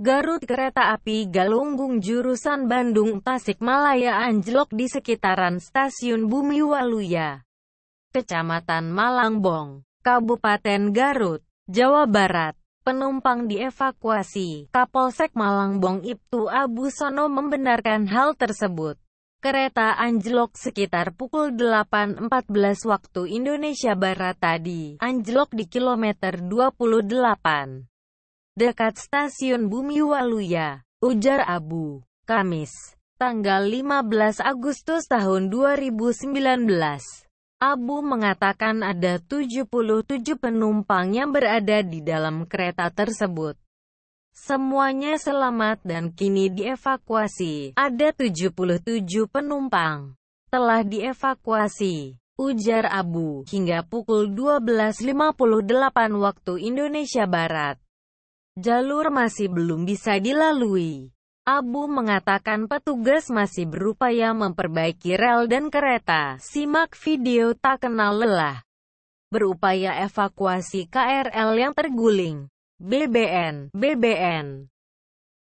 Garut kereta api Galunggung jurusan Bandung Tasikmalaya anjlok di sekitaran stasiun Bumi Waluya, Kecamatan Malangbong, Kabupaten Garut, Jawa Barat. Penumpang dievakuasi. Kapolsek Malangbong Ibtu Abu Sono membenarkan hal tersebut. Kereta anjlok sekitar pukul 8.14 waktu Indonesia Barat tadi. Anjlok di kilometer 28 dekat stasiun Bumi Waluya, ujar Abu. Kamis, tanggal 15 Agustus tahun 2019. Abu mengatakan ada 77 penumpang yang berada di dalam kereta tersebut. Semuanya selamat dan kini dievakuasi. Ada 77 penumpang telah dievakuasi, ujar Abu, hingga pukul 12.58 waktu Indonesia Barat. Jalur masih belum bisa dilalui. Abu mengatakan petugas masih berupaya memperbaiki rel dan kereta. Simak video tak kenal lelah. Berupaya evakuasi KRL yang terguling. BBN, BBN.